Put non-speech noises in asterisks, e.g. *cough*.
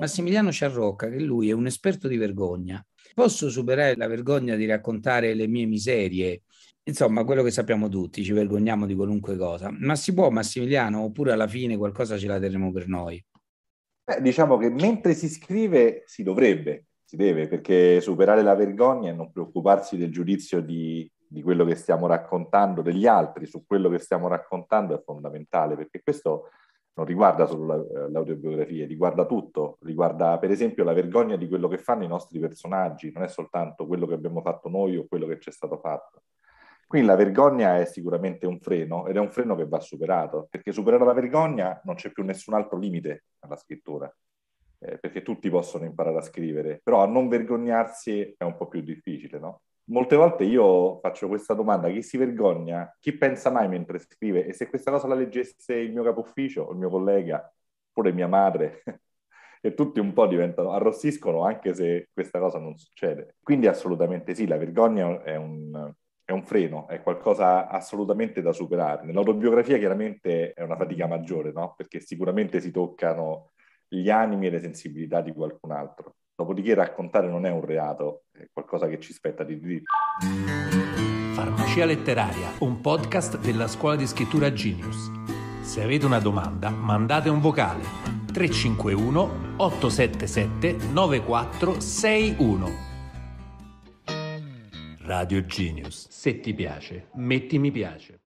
Massimiliano Ciarrocca che lui è un esperto di vergogna. Posso superare la vergogna di raccontare le mie miserie? Insomma, quello che sappiamo tutti, ci vergogniamo di qualunque cosa. Ma si può, Massimiliano, oppure alla fine qualcosa ce la terremo per noi? Beh, diciamo che mentre si scrive si dovrebbe, si deve, perché superare la vergogna e non preoccuparsi del giudizio di, di quello che stiamo raccontando, degli altri su quello che stiamo raccontando è fondamentale, perché questo non riguarda solo l'autobiografia, eh, riguarda tutto, riguarda per esempio la vergogna di quello che fanno i nostri personaggi, non è soltanto quello che abbiamo fatto noi o quello che ci è stato fatto. Quindi la vergogna è sicuramente un freno ed è un freno che va superato, perché superare la vergogna non c'è più nessun altro limite alla scrittura, eh, perché tutti possono imparare a scrivere, però a non vergognarsi è un po' più difficile molte volte io faccio questa domanda, chi si vergogna? Chi pensa mai mentre scrive? E se questa cosa la leggesse il mio capo ufficio, il mio collega, oppure mia madre? *laughs* e tutti un po' diventano, arrossiscono anche se questa cosa non succede. Quindi assolutamente sì, la vergogna è un, è un freno, è qualcosa assolutamente da superare. Nell'autobiografia chiaramente è una fatica maggiore, no? Perché sicuramente si toccano gli animi e le sensibilità di qualcun altro. Dopodiché raccontare non è un reato, è qualcosa che ci spetta di dire. Farmacia Letteraria, un podcast della scuola di scrittura Genius. Se avete una domanda, mandate un vocale 351 877 9461. Radio Genius. Se ti piace, metti mi piace.